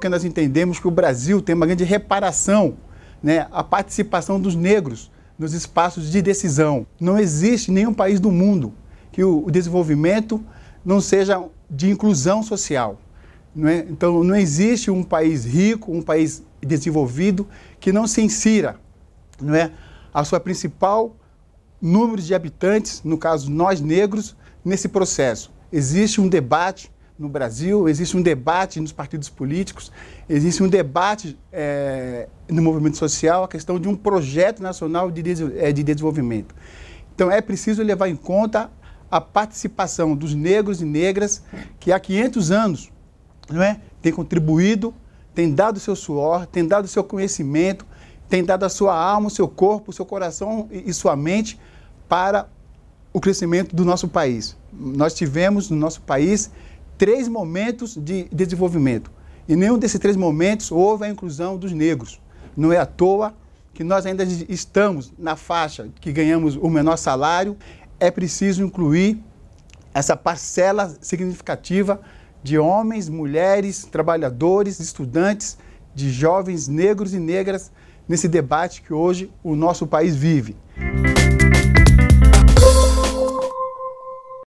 porque nós entendemos que o Brasil tem uma grande reparação, né, a participação dos negros nos espaços de decisão. Não existe nenhum país do mundo que o, desenvolvimento não seja de inclusão social. Não é? Então, não existe um país rico, um país desenvolvido que não se insira, não é? A sua principal número de habitantes, no caso nós negros, nesse processo. Existe um debate, no Brasil, existe um debate nos partidos políticos, existe um debate é, no movimento social, a questão de um projeto nacional de, é, de desenvolvimento. Então, é preciso levar em conta a participação dos negros e negras que há 500 anos não é, tem contribuído, tem dado seu suor, tem dado seu conhecimento, tem dado a sua alma, o seu corpo, o seu coração e, e sua mente para o crescimento do nosso país. Nós tivemos no nosso país três momentos de desenvolvimento. E nenhum desses três momentos houve a inclusão dos negros. Não é à toa que nós ainda estamos na faixa que ganhamos o menor salário. É preciso incluir essa parcela significativa de homens, mulheres, trabalhadores, estudantes, de jovens negros e negras nesse debate que hoje o nosso país vive.